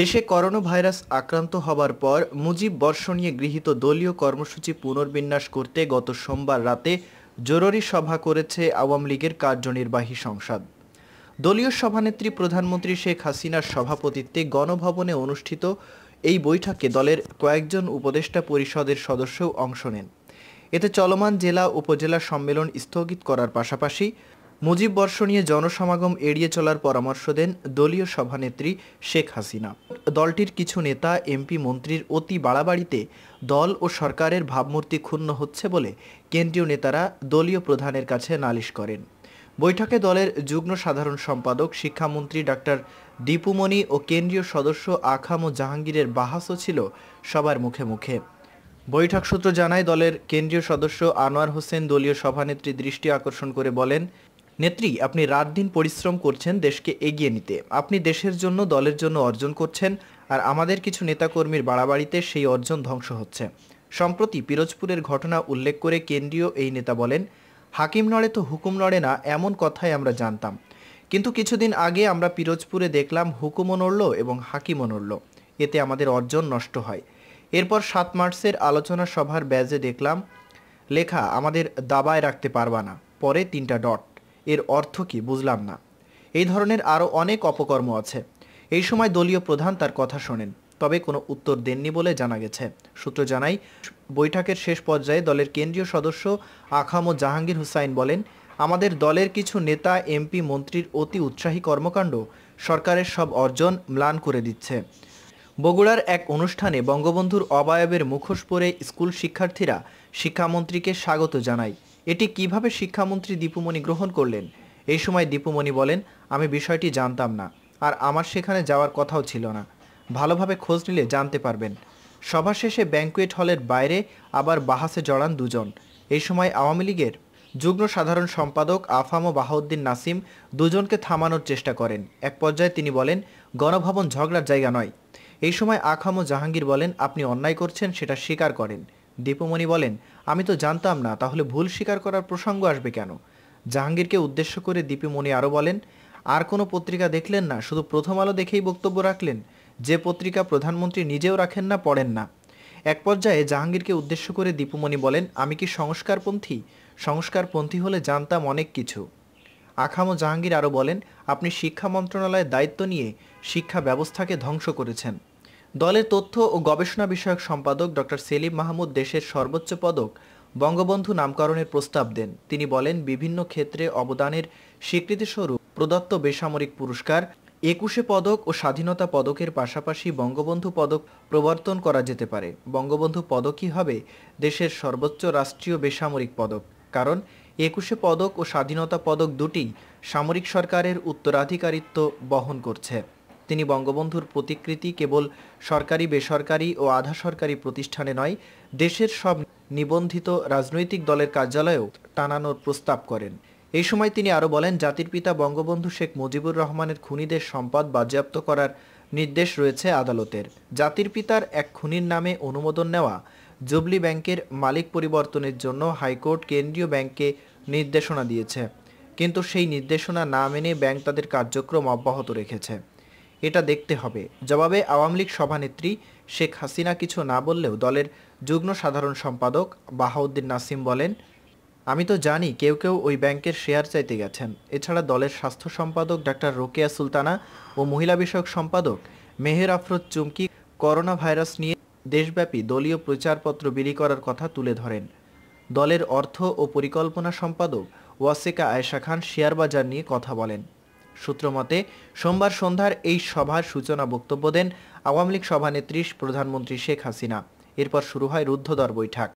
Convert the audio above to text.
দেশে corona virus আক্রান্ত হবার পর মুজিব বর্ষ নিয়ে গৃহীত দলীয় কর্মসূচি পুনর্বিন্যাস করতে গত সোমবার রাতে জরুরি সভা করেছে আওয়ামী লীগের কার্যনির্বাহী সংসদ দলীয় সভানেত্রী প্রধানমন্ত্রী শেখ হাসিনার সভাপতিত্বে গণভবনে অনুষ্ঠিত এই বৈঠকে দলের কয়েকজন উপদেষ্টা পরিষদের সদস্যও অংশ নেন এতে চলমান জেলা উপজেলা সম্মেলন স্থগিত করার পাশাপাশি মুজিব বর্ষ নিয়ে জনসমাগম এড়িয়ে চলার পরামর্শ দেন দলীয় সভানেত্রী শেখ হাসিনা দলটির কিছু নেতা এমপি মন্ত্রীর অতি বাড়াবাড়িতে দল ও সরকারের ভাবমূর্তি ক্ষুণ্ণ হচ্ছে বলে কেন্দ্রীয় নেতারা দলীয় প্রধানের কাছে নালিশ করেন বৈঠকে দলের যুগ্ম সাধারণ সম্পাদক শিক্ষামন্ত্রী ডাক্তার দীপুমণি ও কেন্দ্রীয় সদস্য আখাম ও জাহাঙ্গীরের বাহাসও ছিল সবার মুখে মুখে বৈঠক সূত্র জানায় দলের কেন্দ্রীয় সদস্য আনোয়ার হোসেন দলীয় সভানেত্রী দৃষ্টি আকর্ষণ করে বলেন নেত্রী আপনি রাত দিন পরিশ্রম করছেন দেশকে এগিয়ে নিতে আপনি দেশের জন্য দলের জন্য অর্জন করছেন আর আমাদের কিছু নেতাকর্মীর বাড়াবাড়িতে সেই অর্জন ধ্বংস হচ্ছে সম্প্রতি পিরোজপুরের ঘটনা উল্লেখ করে কেন্দ্রীয় এই নেতা বলেন হাকিম নড়ে তো হুকুম নড়ে না এমন কথাই আমরা জানতাম কিন্তু কিছুদিন আগে আমরা পিরোজপুরে দেখলাম হুকুমও নড়ল এবং হাকিমও নড়ল এতে আমাদের অর্জন নষ্ট হয় এরপর সাত মার্চের আলোচনা সভার ব্যাজে দেখলাম লেখা আমাদের দাবায় রাখতে পারবা না পরে তিনটা ডট এর অর্থ কি বুঝলাম না এই ধরনের আরও অনেক অপকর্ম আছে এই সময় দলীয় প্রধান তার কথা শোনেন তবে কোনো উত্তর দেননি বলে জানা গেছে সূত্র জানাই বৈঠকের শেষ পর্যায়ে দলের কেন্দ্রীয় সদস্য আখাম ও জাহাঙ্গীর হুসাইন বলেন আমাদের দলের কিছু নেতা এমপি মন্ত্রীর অতি উৎসাহী কর্মকাণ্ড সরকারের সব অর্জন ম্লান করে দিচ্ছে বগুড়ার এক অনুষ্ঠানে বঙ্গবন্ধুর অবায়বের মুখোশ পরে স্কুল শিক্ষার্থীরা শিক্ষামন্ত্রীকে স্বাগত জানায় এটি কিভাবে শিক্ষামন্ত্রী দীপুমণি গ্রহণ করলেন এই সময় দীপুমণি বলেন আমি বিষয়টি জানতাম না আর আমার সেখানে যাওয়ার কথাও ছিল না ভালোভাবে খোঁজ নিলে জানতে পারবেন সভা শেষে ব্যাঙ্কুয়েট হলের বাইরে আবার বাহাসে জড়ান দুজন এই সময় আওয়ামী লীগের যুগ্ম সাধারণ সম্পাদক আফাম বাহাউদ্দিন নাসিম দুজনকে থামানোর চেষ্টা করেন এক পর্যায়ে তিনি বলেন গণভবন ঝগড়ার জায়গা নয় এই সময় আখামো জাহাঙ্গীর বলেন আপনি অন্যায় করছেন সেটা স্বীকার করেন দীপুমণি বলেন আমি তো জানতাম না তাহলে ভুল স্বীকার করার প্রসঙ্গ আসবে কেন জাহাঙ্গীরকে উদ্দেশ্য করে দীপিমণি আরও বলেন আর কোনো পত্রিকা দেখলেন না শুধু প্রথম আলো দেখেই বক্তব্য রাখলেন যে পত্রিকা প্রধানমন্ত্রী নিজেও রাখেন না পড়েন না এক পর্যায়ে জাহাঙ্গীরকে উদ্দেশ্য করে দীপুমণি বলেন আমি কি সংস্কারপন্থী সংস্কারপন্থী হলে জানতাম অনেক কিছু আখাম জাহাঙ্গীর আরও বলেন আপনি শিক্ষা মন্ত্রণালয়ের দায়িত্ব নিয়ে শিক্ষা ব্যবস্থাকে ধ্বংস করেছেন দলের তথ্য ও গবেষণা বিষয়ক সম্পাদক ডক্টর সেলিম মাহমুদ দেশের সর্বোচ্চ পদক বঙ্গবন্ধু নামকরণের প্রস্তাব দেন তিনি বলেন বিভিন্ন ক্ষেত্রে অবদানের স্বীকৃতিস্বরূপ প্রদত্ত বেসামরিক পুরস্কার একুশে পদক ও স্বাধীনতা পদকের পাশাপাশি বঙ্গবন্ধু পদক প্রবর্তন করা যেতে পারে বঙ্গবন্ধু পদকই হবে দেশের সর্বোচ্চ রাষ্ট্রীয় বেসামরিক পদক কারণ একুশে পদক ও স্বাধীনতা পদক দুটি সামরিক সরকারের উত্তরাধিকারিত্ব বহন করছে তিনি বঙ্গবন্ধুর প্রতিকৃতি কেবল সরকারি বেসরকারি ও আধা সরকারি প্রতিষ্ঠানে নয় দেশের সব নিবন্ধিত রাজনৈতিক দলের কার্যালয়েও টানানোর প্রস্তাব করেন এই সময় তিনি আরও বলেন জাতির পিতা বঙ্গবন্ধু শেখ মুজিবুর রহমানের খুনিদের সম্পদ বাজেয়াপ্ত করার নির্দেশ রয়েছে আদালতের জাতির পিতার এক খুনির নামে অনুমোদন নেওয়া জুবলি ব্যাংকের মালিক পরিবর্তনের জন্য হাইকোর্ট কেন্দ্রীয় ব্যাংককে নির্দেশনা দিয়েছে কিন্তু সেই নির্দেশনা না মেনে ব্যাংক তাদের কার্যক্রম অব্যাহত রেখেছে এটা দেখতে হবে জবাবে আওয়ামী লীগ সভানেত্রী শেখ হাসিনা কিছু না বললেও দলের যুগ্ম সাধারণ সম্পাদক বাহাউদ্দিন নাসিম বলেন আমি তো জানি কেউ কেউ ওই ব্যাংকের শেয়ার চাইতে গেছেন এছাড়া দলের স্বাস্থ্য সম্পাদক ডাক্তার রোকেয়া সুলতানা ও মহিলা বিষয়ক সম্পাদক মেহের আফরোজ চুমকি করোনা ভাইরাস নিয়ে দেশব্যাপী দলীয় প্রচারপত্র বিলি করার কথা তুলে ধরেন দলের অর্থ ও পরিকল্পনা সম্পাদক ওয়াসেকা আয়েশা খান শেয়ার বাজার নিয়ে কথা বলেন সূত্রমতে সোমবার সন্ধ্যার এই সভার সূচনা বক্তব্য দেন আওয়ামী লীগ সভানেত্রী প্রধানমন্ত্রী শেখ হাসিনা এরপর শুরু হয় রুদ্ধদ্বার বৈঠক